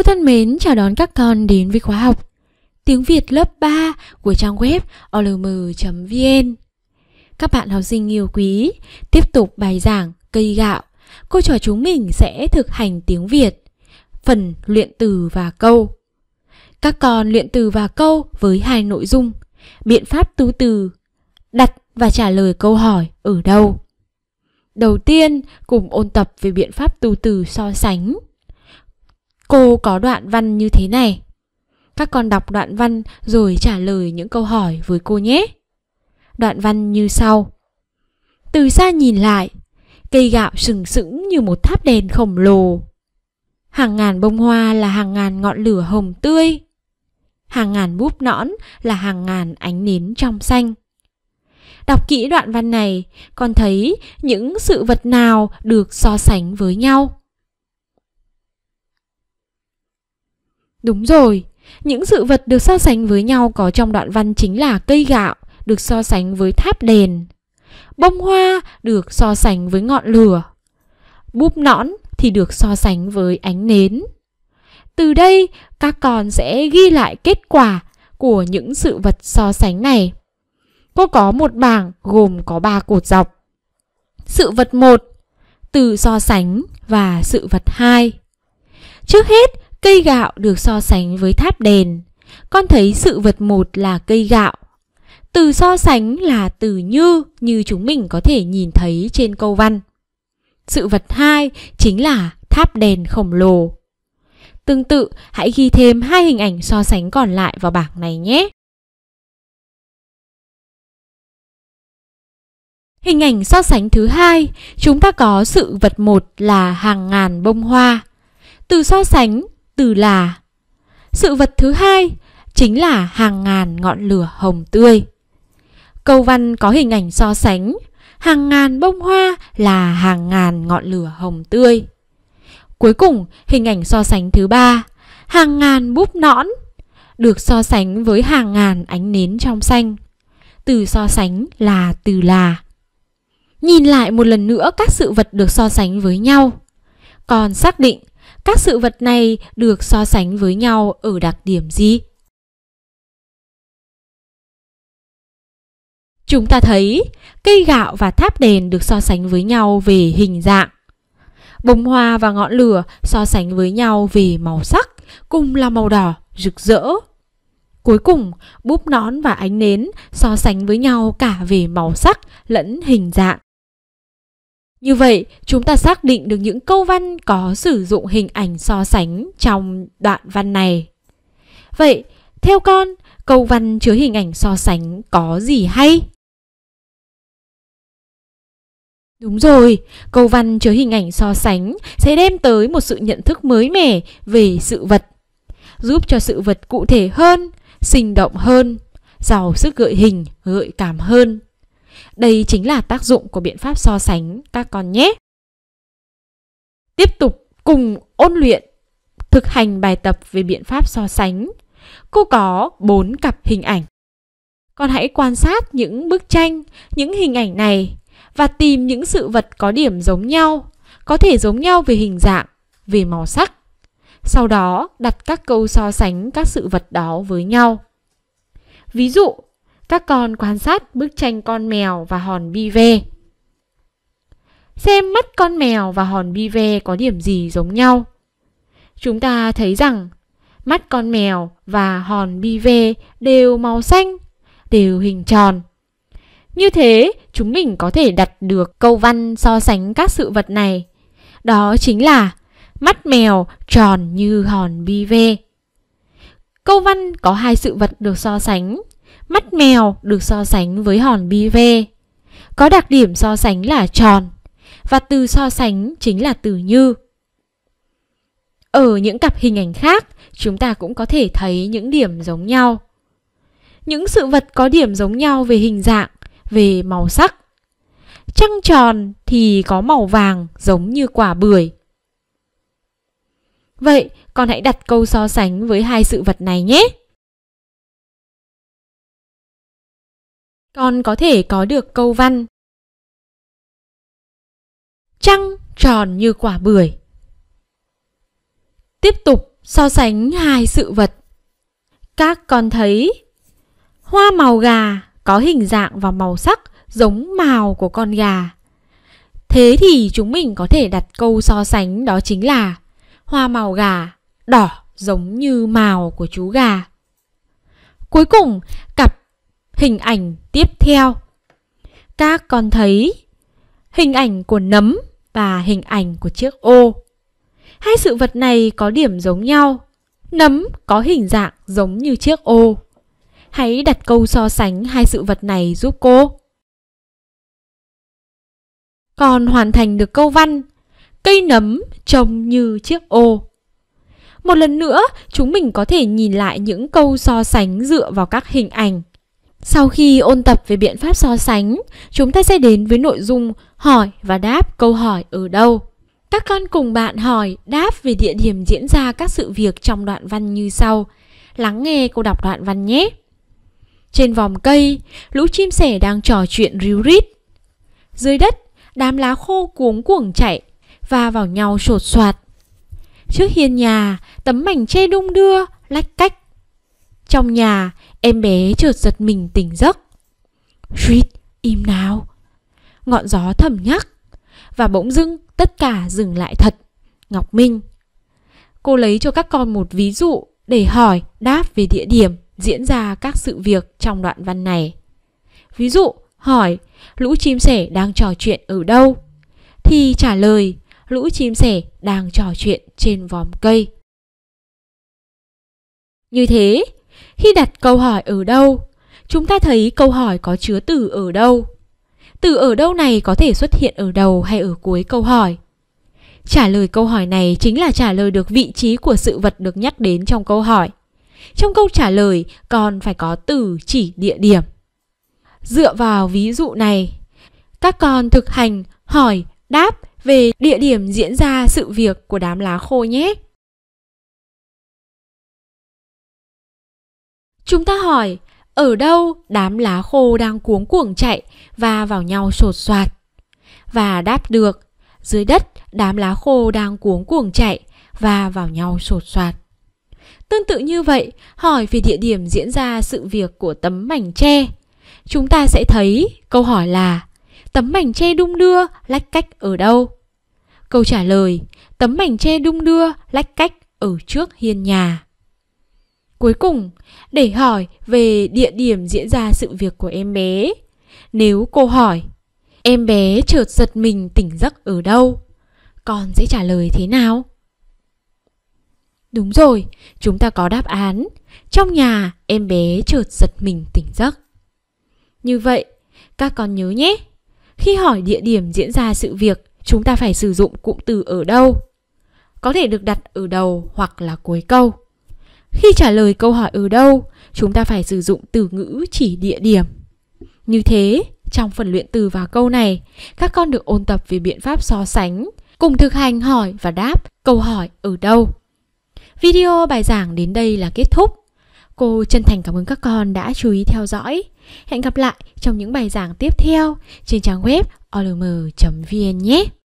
Cô thân mến chào đón các con đến với khóa học Tiếng Việt lớp 3 của trang web olm.vn Các bạn học sinh yêu quý, tiếp tục bài giảng cây gạo Cô trò chúng mình sẽ thực hành tiếng Việt Phần luyện từ và câu Các con luyện từ và câu với hai nội dung Biện pháp tu từ Đặt và trả lời câu hỏi ở đâu Đầu tiên, cùng ôn tập về biện pháp tu từ so sánh Cô có đoạn văn như thế này. Các con đọc đoạn văn rồi trả lời những câu hỏi với cô nhé. Đoạn văn như sau. Từ xa nhìn lại, cây gạo sừng sững như một tháp đèn khổng lồ. Hàng ngàn bông hoa là hàng ngàn ngọn lửa hồng tươi. Hàng ngàn búp nõn là hàng ngàn ánh nến trong xanh. Đọc kỹ đoạn văn này, con thấy những sự vật nào được so sánh với nhau. Đúng rồi, những sự vật được so sánh với nhau có trong đoạn văn chính là cây gạo được so sánh với tháp đèn, bông hoa được so sánh với ngọn lửa, búp nõn thì được so sánh với ánh nến. Từ đây, các con sẽ ghi lại kết quả của những sự vật so sánh này. Cô có một bảng gồm có 3 cột dọc. Sự vật 1, từ so sánh và sự vật 2. Trước hết, Cây gạo được so sánh với tháp đền. Con thấy sự vật một là cây gạo. Từ so sánh là từ như như chúng mình có thể nhìn thấy trên câu văn. Sự vật hai chính là tháp đèn khổng lồ. Tương tự, hãy ghi thêm hai hình ảnh so sánh còn lại vào bảng này nhé. Hình ảnh so sánh thứ hai, chúng ta có sự vật một là hàng ngàn bông hoa. Từ so sánh từ là. Sự vật thứ hai chính là hàng ngàn ngọn lửa hồng tươi. Câu văn có hình ảnh so sánh, hàng ngàn bông hoa là hàng ngàn ngọn lửa hồng tươi. Cuối cùng, hình ảnh so sánh thứ ba, hàng ngàn búp nõn được so sánh với hàng ngàn ánh nến trong xanh. Từ so sánh là từ là. Nhìn lại một lần nữa các sự vật được so sánh với nhau. Còn xác định các sự vật này được so sánh với nhau ở đặc điểm gì chúng ta thấy cây gạo và tháp đèn được so sánh với nhau về hình dạng bông hoa và ngọn lửa so sánh với nhau về màu sắc cùng là màu đỏ rực rỡ cuối cùng búp nón và ánh nến so sánh với nhau cả về màu sắc lẫn hình dạng như vậy, chúng ta xác định được những câu văn có sử dụng hình ảnh so sánh trong đoạn văn này. Vậy, theo con, câu văn chứa hình ảnh so sánh có gì hay? Đúng rồi, câu văn chứa hình ảnh so sánh sẽ đem tới một sự nhận thức mới mẻ về sự vật, giúp cho sự vật cụ thể hơn, sinh động hơn, giàu sức gợi hình, gợi cảm hơn. Đây chính là tác dụng của biện pháp so sánh các con nhé. Tiếp tục cùng ôn luyện thực hành bài tập về biện pháp so sánh. Cô có 4 cặp hình ảnh. Con hãy quan sát những bức tranh, những hình ảnh này và tìm những sự vật có điểm giống nhau, có thể giống nhau về hình dạng, về màu sắc. Sau đó đặt các câu so sánh các sự vật đó với nhau. Ví dụ, các con quan sát bức tranh con mèo và hòn bi ve. Xem mắt con mèo và hòn bi ve có điểm gì giống nhau. Chúng ta thấy rằng mắt con mèo và hòn bi ve đều màu xanh, đều hình tròn. Như thế, chúng mình có thể đặt được câu văn so sánh các sự vật này. Đó chính là mắt mèo tròn như hòn bi ve. Câu văn có hai sự vật được so sánh Mắt mèo được so sánh với hòn bi ve. Có đặc điểm so sánh là tròn và từ so sánh chính là từ như. Ở những cặp hình ảnh khác, chúng ta cũng có thể thấy những điểm giống nhau. Những sự vật có điểm giống nhau về hình dạng, về màu sắc. Trăng tròn thì có màu vàng giống như quả bưởi. Vậy, con hãy đặt câu so sánh với hai sự vật này nhé. con có thể có được câu văn trăng tròn như quả bưởi tiếp tục so sánh hai sự vật các con thấy hoa màu gà có hình dạng và màu sắc giống màu của con gà thế thì chúng mình có thể đặt câu so sánh đó chính là hoa màu gà đỏ giống như màu của chú gà cuối cùng cặp hình ảnh tiếp theo. Các con thấy hình ảnh của nấm và hình ảnh của chiếc ô. Hai sự vật này có điểm giống nhau. Nấm có hình dạng giống như chiếc ô. Hãy đặt câu so sánh hai sự vật này giúp cô. Còn hoàn thành được câu văn Cây nấm trông như chiếc ô. Một lần nữa, chúng mình có thể nhìn lại những câu so sánh dựa vào các hình ảnh. Sau khi ôn tập về biện pháp so sánh, chúng ta sẽ đến với nội dung hỏi và đáp câu hỏi ở đâu. Các con cùng bạn hỏi, đáp về địa điểm diễn ra các sự việc trong đoạn văn như sau. Lắng nghe cô đọc đoạn văn nhé. Trên vòm cây, lũ chim sẻ đang trò chuyện ríu rít. Dưới đất, đám lá khô cuống cuồng chạy và vào nhau sột soạt. Trước hiên nhà, tấm mảnh che đung đưa, lách cách trong nhà, em bé chợt giật mình tỉnh giấc. suýt im nào. Ngọn gió thầm nhắc. Và bỗng dưng tất cả dừng lại thật. Ngọc Minh. Cô lấy cho các con một ví dụ để hỏi, đáp về địa điểm diễn ra các sự việc trong đoạn văn này. Ví dụ, hỏi lũ chim sẻ đang trò chuyện ở đâu? Thì trả lời lũ chim sẻ đang trò chuyện trên vòm cây. Như thế, khi đặt câu hỏi ở đâu, chúng ta thấy câu hỏi có chứa từ ở đâu. Từ ở đâu này có thể xuất hiện ở đầu hay ở cuối câu hỏi. Trả lời câu hỏi này chính là trả lời được vị trí của sự vật được nhắc đến trong câu hỏi. Trong câu trả lời còn phải có từ chỉ địa điểm. Dựa vào ví dụ này, các con thực hành hỏi, đáp về địa điểm diễn ra sự việc của đám lá khô nhé. Chúng ta hỏi, ở đâu đám lá khô đang cuống cuồng chạy và vào nhau sột soạt? Và đáp được, dưới đất đám lá khô đang cuống cuồng chạy và vào nhau sột soạt. Tương tự như vậy, hỏi về địa điểm diễn ra sự việc của tấm mảnh tre. Chúng ta sẽ thấy câu hỏi là tấm mảnh tre đung đưa lách cách ở đâu? Câu trả lời, tấm mảnh tre đung đưa lách cách ở trước hiên nhà. Cuối cùng, để hỏi về địa điểm diễn ra sự việc của em bé. Nếu cô hỏi, em bé chợt giật mình tỉnh giấc ở đâu? Con sẽ trả lời thế nào? Đúng rồi, chúng ta có đáp án. Trong nhà, em bé chợt giật mình tỉnh giấc. Như vậy, các con nhớ nhé. Khi hỏi địa điểm diễn ra sự việc, chúng ta phải sử dụng cụm từ ở đâu. Có thể được đặt ở đầu hoặc là cuối câu. Khi trả lời câu hỏi ở đâu, chúng ta phải sử dụng từ ngữ chỉ địa điểm. Như thế, trong phần luyện từ và câu này, các con được ôn tập về biện pháp so sánh, cùng thực hành hỏi và đáp câu hỏi ở đâu. Video bài giảng đến đây là kết thúc. Cô chân thành cảm ơn các con đã chú ý theo dõi. Hẹn gặp lại trong những bài giảng tiếp theo trên trang web olm.vn nhé.